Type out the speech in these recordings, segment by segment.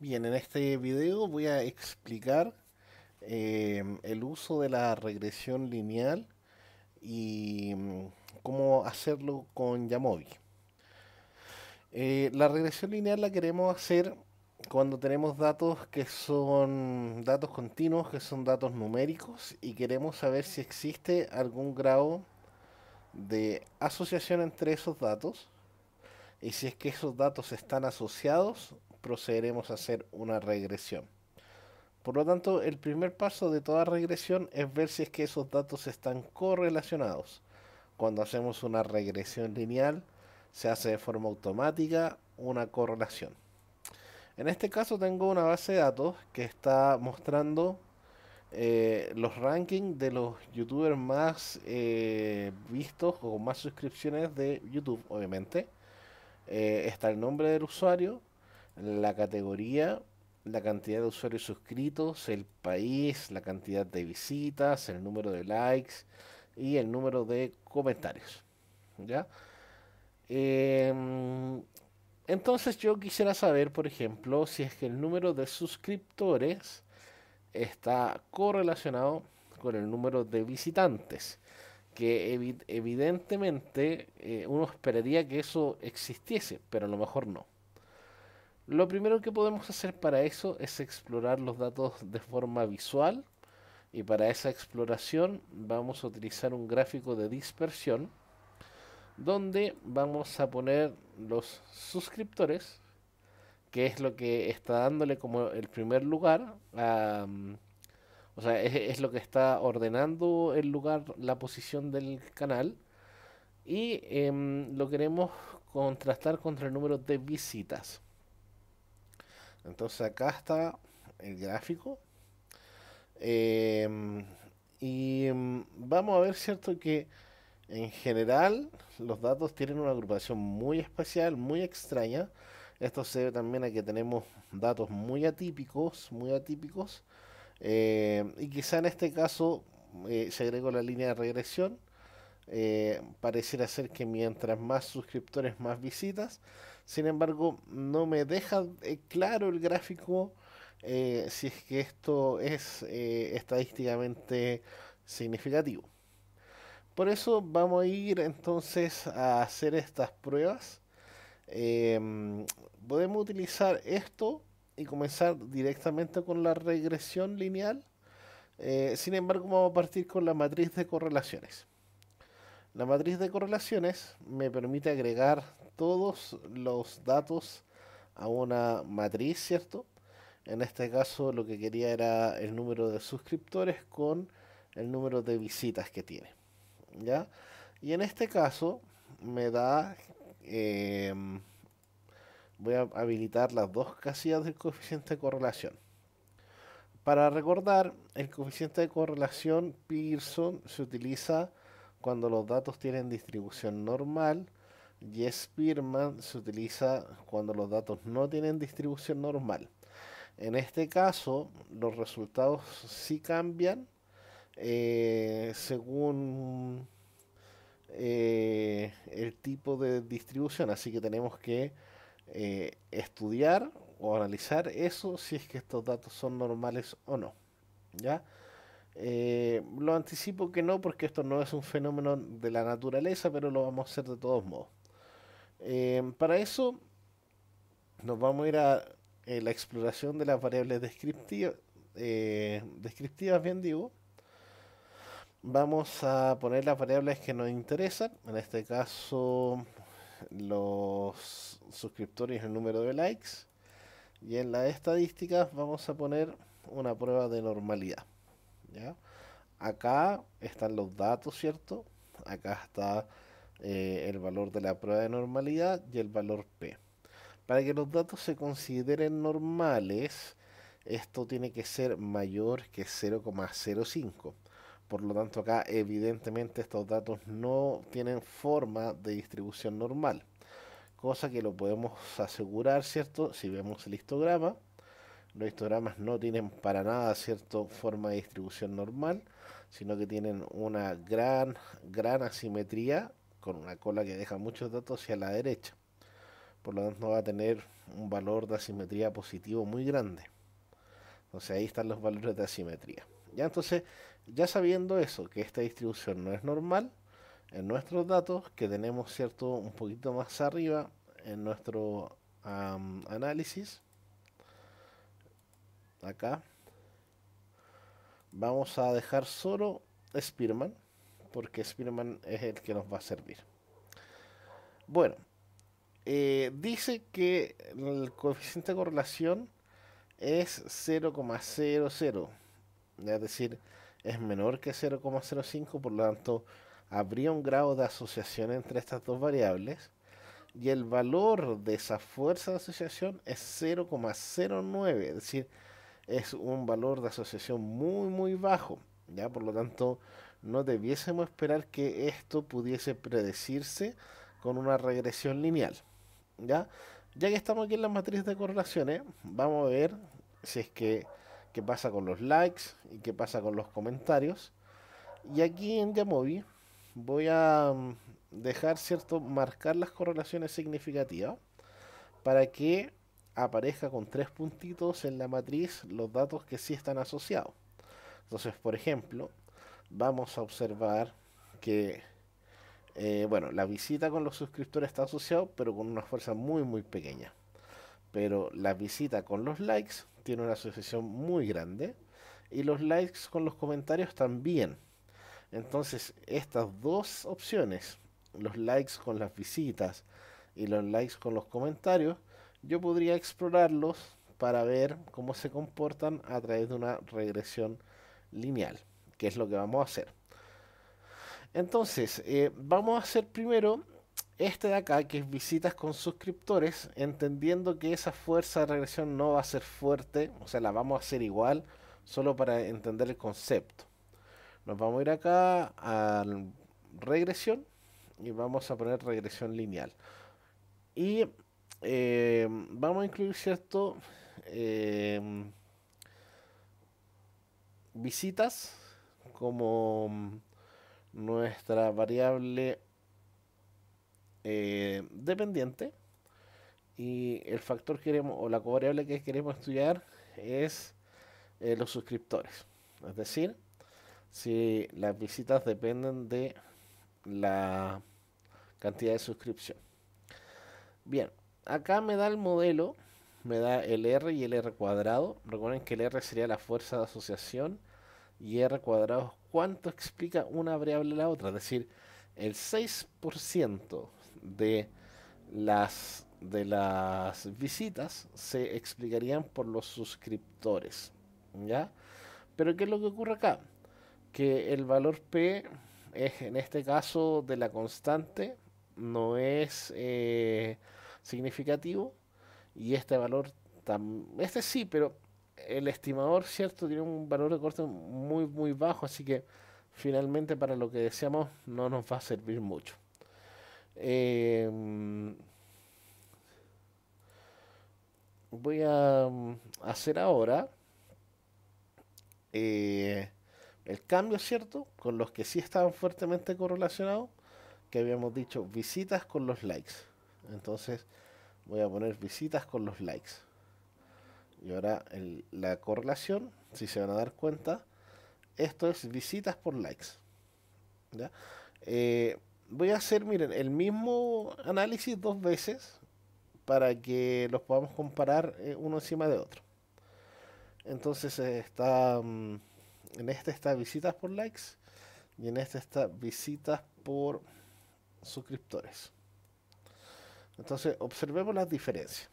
Bien, en este video voy a explicar eh, el uso de la regresión lineal y mm, cómo hacerlo con Yamovi. Eh, la regresión lineal la queremos hacer cuando tenemos datos que son datos continuos, que son datos numéricos y queremos saber si existe algún grado de asociación entre esos datos y si es que esos datos están asociados procederemos a hacer una regresión. Por lo tanto, el primer paso de toda regresión es ver si es que esos datos están correlacionados. Cuando hacemos una regresión lineal, se hace de forma automática una correlación. En este caso tengo una base de datos que está mostrando eh, los rankings de los youtubers más eh, vistos o con más suscripciones de YouTube, obviamente. Eh, está el nombre del usuario, la categoría, la cantidad de usuarios suscritos, el país, la cantidad de visitas, el número de likes y el número de comentarios. Em, entonces yo quisiera saber, por ejemplo, si es que el número de suscriptores está correlacionado con el número de visitantes, que evidentemente eh, uno esperaría que eso existiese, pero a lo mejor no. Lo primero que podemos hacer para eso es explorar los datos de forma visual y para esa exploración vamos a utilizar un gráfico de dispersión donde vamos a poner los suscriptores que es lo que está dándole como el primer lugar mm, o sea, es, lo que está ordenando el lugar, la posición del canal. Y em, lo queremos contrastar contra el número de visitas. Entonces acá está el gráfico. Em, y em, vamos a ver, ¿cierto? Que en general los datos tienen una agrupación muy especial, muy extraña. Esto se debe también a que tenemos datos muy atípicos, muy atípicos. Em, y quizá en este caso eh, se agregó la línea de regresión eh, pareciera ser que mientras más suscriptores, más visitas. Sin embargo, no me deja eh, claro el gráfico eh, si es que esto es estadísticamente significativo. Por eso vamos a ir entonces a hacer estas pruebas. Em, podemos utilizar esto y comenzar directamente con la regresión lineal. sin embargo, vamos a partir con la matriz de correlaciones. La matriz de correlaciones me permite agregar todos los datos a una matriz, ¿cierto? En este caso lo que quería era el número de suscriptores con el número de visitas que tiene, ¿ya? Y en este caso me da... Em, voy a habilitar las dos casillas del coeficiente de correlación. Para recordar, el coeficiente de correlación Pearson se utiliza cuando los datos tienen distribución normal y Spearman se utiliza cuando los datos no tienen distribución normal. En este caso, los resultados sí cambian eh, según eh, el tipo de distribución, así que tenemos que eh, estudiar o analizar eso si es que estos datos son normales o no. ¿Ya? Eh, lo anticipo que no, porque esto no es un fenómeno de la naturaleza, pero lo vamos a hacer de todos modos. Eh, para eso nos vamos a ir a eh, la exploración de las variables descriptivas, descriptivas, bien digo. Vamos a poner las variables que nos interesan, en este caso los suscriptores y el número de likes. Y en las estadísticas vamos a poner una prueba de normalidad. Acá están los datos, ¿cierto? Acá está eh, el valor de la prueba de normalidad y el valor P. Para que los datos se consideren normales, esto tiene que ser mayor que 0,05. Por lo tanto, acá evidentemente estos datos no tienen forma de distribución normal. Cosa que lo podemos asegurar, ¿cierto? Si vemos el histograma los histogramas no tienen para nada cierta forma de distribución normal, sino que tienen una gran, gran asimetría con una cola que deja muchos datos hacia la derecha. Por lo tanto, va a tener un valor de asimetría positivo muy grande. Entonces ahí están los valores de asimetría. Ya entonces, ya sabiendo eso, que esta distribución no es normal, en nuestros datos que tenemos cierto un poquito más arriba en nuestro análisis, acá vamos a dejar solo Spearman porque Spearman es el que nos va a servir bueno eh, dice que el coeficiente de correlación es 0,00 es decir es menor que 0,05 por lo tanto habría un grado de asociación entre estas dos variables y el valor de esa fuerza de asociación es 0,09 es decir es un valor de asociación muy, muy bajo. ¿ya? Por lo tanto, no debiésemos esperar que esto pudiese predecirse con una regresión lineal. ¿ya? ya que estamos aquí en la matriz de correlaciones, vamos a ver si es que qué pasa con los likes y qué pasa con los comentarios. Y aquí en Yamovi voy a mm, dejar, ¿cierto?, marcar las correlaciones significativas para que aparezca con tres puntitos en la matriz los datos que sí están asociados. Entonces, por ejemplo, vamos a observar que, eh, bueno, la visita con los suscriptores está asociado, pero con una fuerza muy, muy pequeña. Pero la visita con los likes tiene una asociación muy grande y los likes con los comentarios también. Entonces, estas dos opciones, los likes con las visitas y los likes con los comentarios, yo podría explorarlos para ver cómo se comportan a través de una regresión lineal, que es lo que vamos a hacer. Entonces, eh, vamos a hacer primero este de acá, que es visitas con suscriptores, entendiendo que esa fuerza de regresión no va a ser fuerte, o sea, la vamos a hacer igual, solo para entender el concepto. Nos vamos a ir acá a regresión y vamos a poner regresión lineal. Y eh, vamos a incluir cierto eh, visitas como nuestra variable eh, dependiente y el factor que queremos o la co-variable que queremos estudiar es los suscriptores es decir si las visitas dependen de la cantidad de suscripción bien acá me da el modelo, me da el R y el R cuadrado. Recuerden que el R sería la fuerza de asociación y R cuadrado cuánto explica una variable a la otra. Es decir, el 6% de las, de las visitas se explicarían por los suscriptores. ¿Ya? Pero ¿qué es lo que ocurre acá? Que el valor P es en este caso de la constante, no es... Eh, significativo y este valor, este sí, pero el estimador, ¿cierto? Tiene un valor de corte muy, muy bajo, así que finalmente para lo que deseamos no nos va a servir mucho. Em, voy a mm, hacer ahora eh, el cambio, ¿cierto? Con los que sí estaban fuertemente correlacionados, que habíamos dicho visitas con los likes. Entonces voy a poner visitas con los likes. Y ahora la correlación, si se van a dar cuenta, esto es visitas por likes. Eh, voy a hacer, miren, el mismo análisis dos veces para que los podamos comparar eh, uno encima de otro. Entonces eh, está, mm, en este está visitas por likes y en este está visitas por suscriptores. Entonces, observemos las diferencias.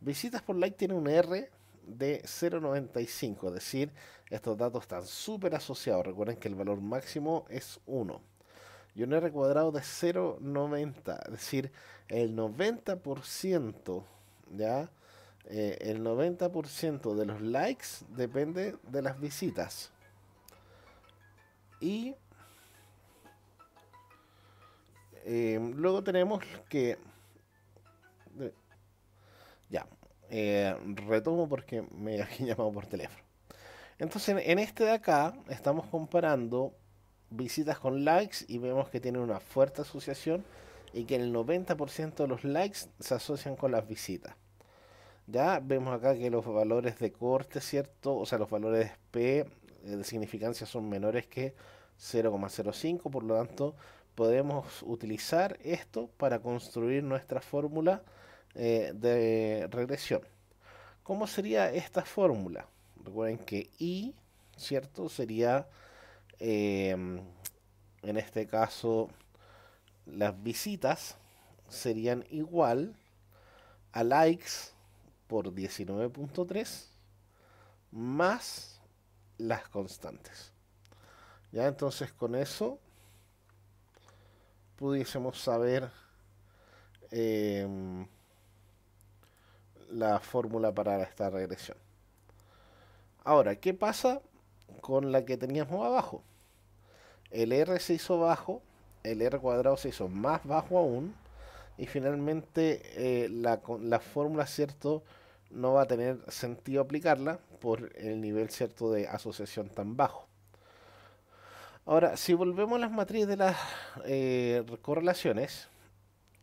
Visitas por like tiene un R de 0.95, es decir, estos datos están súper asociados. Recuerden que el valor máximo es 1. Y un R cuadrado de 0.90, es decir, el 90%, ¿ya? Eh, el 90% de los likes depende de las visitas. Y eh, luego tenemos que ya, eh, retomo porque me habían llamado por teléfono. Entonces, en este de acá estamos comparando visitas con likes y vemos que tienen una fuerte asociación y que el 90% de los likes se asocian con las visitas. Ya vemos acá que los valores de corte, ¿cierto? O sea, los valores De P eh, de significancia son menores que 0,05, por lo tanto, podemos utilizar esto para construir nuestra fórmula eh, de regresión. ¿Cómo sería esta fórmula? Recuerden que I, ¿cierto? Sería, em, en este caso, las visitas serían igual a likes por 19.3 más las constantes. Ya entonces con eso pudiésemos saber eh, la fórmula para esta regresión. Ahora, ¿qué pasa con la que teníamos abajo? El R se hizo bajo, el R cuadrado se hizo más bajo aún, y finalmente eh, la, fórmula, ¿cierto? No va a tener sentido aplicarla por el nivel, ¿cierto?, de asociación tan bajo. Ahora, si volvemos a las matrices de las eh, correlaciones,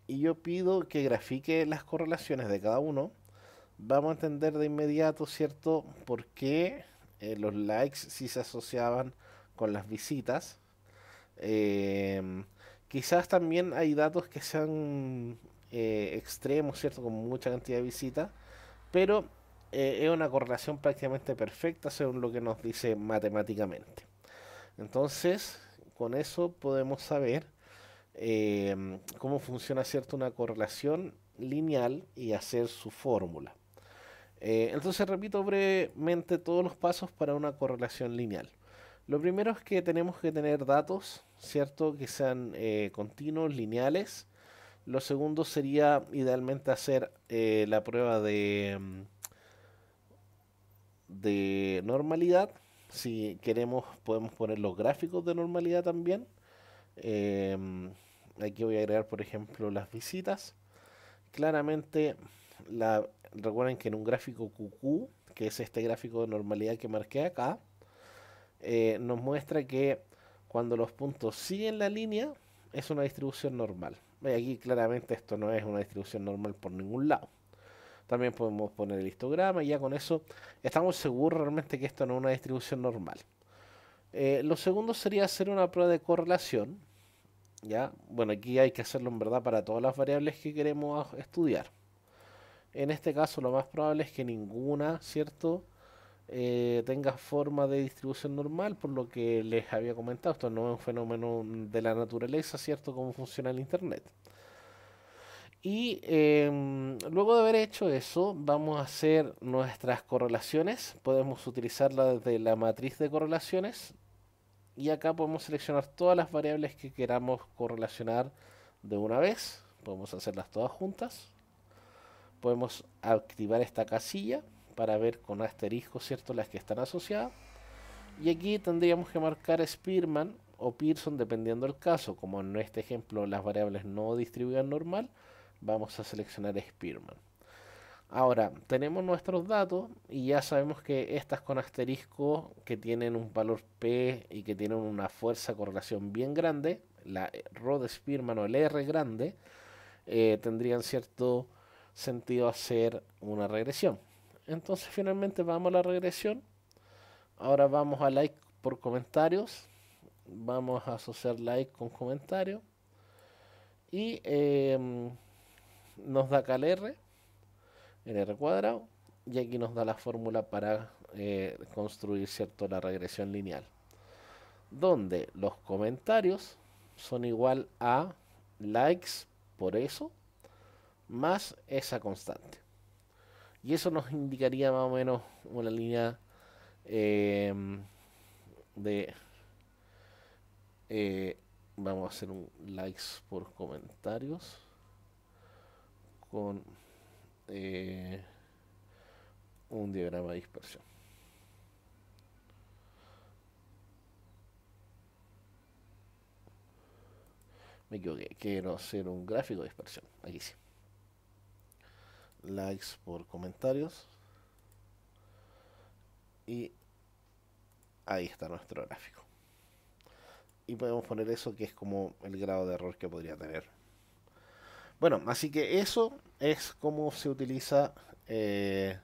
y yo pido que grafique las correlaciones de cada uno, vamos a entender de inmediato, ¿cierto?, por qué eh, los likes sí se asociaban con las visitas. Em, quizás también hay datos que sean eh, extremos, ¿cierto?, con mucha cantidad de visitas, pero eh, es una correlación prácticamente perfecta según lo que nos dice matemáticamente. Entonces, con eso podemos saber em, cómo funciona, ¿cierto?, una correlación lineal y hacer su fórmula. Eh, entonces repito brevemente todos los pasos para una correlación lineal. Lo primero es que tenemos que tener datos, ¿cierto? Que sean eh, continuos, lineales. Lo segundo sería idealmente hacer eh, la prueba de, mm, de normalidad. Si queremos podemos poner los gráficos de normalidad también. aquí voy a agregar por ejemplo las visitas. Claramente la, recuerden que en un gráfico QQ, que es este gráfico de normalidad que marqué acá, eh, nos muestra que cuando los puntos siguen la línea, es una distribución normal. Y aquí claramente esto no es una distribución normal por ningún lado. También podemos poner el histograma y ya con eso estamos seguros realmente que esto no es una distribución normal. Eh, lo segundo sería hacer una prueba de correlación. ¿ya? Bueno, aquí hay que hacerlo en verdad para todas las variables que queremos estudiar. En este caso lo más probable es que ninguna, ¿cierto? Eh, tenga forma de distribución normal, por lo que les había comentado, esto no es un fenómeno de la naturaleza, ¿cierto? Cómo funciona el Internet. Y em, luego de haber hecho eso, vamos a hacer nuestras correlaciones. Podemos utilizarla desde la matriz de correlaciones. Y acá podemos seleccionar todas las variables que queramos correlacionar de una vez. Podemos hacerlas todas juntas podemos activar esta casilla para ver con asterisco cierto las que están asociadas y aquí tendríamos que marcar Spearman o Pearson dependiendo del caso como en este ejemplo las variables no distribuyen normal vamos a seleccionar Spearman ahora tenemos nuestros datos y ya sabemos que estas con asterisco que tienen un valor P y que tienen una fuerza correlación bien grande la de Spearman o el R grande eh, tendrían cierto sentido hacer una regresión. Entonces finalmente vamos a la regresión. Ahora vamos a like por comentarios. Vamos a asociar like con comentario. Y em, nos da acá el R, el R cuadrado. Y aquí nos da la fórmula para eh, construir cierto la regresión lineal. Donde los comentarios son igual a likes por eso más esa constante. Y eso nos indicaría más o menos una línea em, de... Eh, vamos a hacer un likes por comentarios con eh, un diagrama de dispersión. Me equivoqué, quiero hacer un gráfico de dispersión. Aquí sí likes por comentarios. Y ahí está nuestro gráfico. Y podemos poner eso que es como el grado de error que podría tener. Bueno, así que eso es cómo se utiliza eh,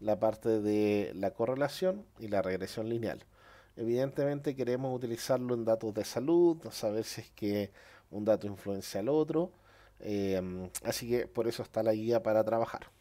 la parte de la correlación y la regresión lineal. Evidentemente queremos utilizarlo en datos de salud, saber si es que un dato influencia al otro eh, así que por eso está la guía para trabajar.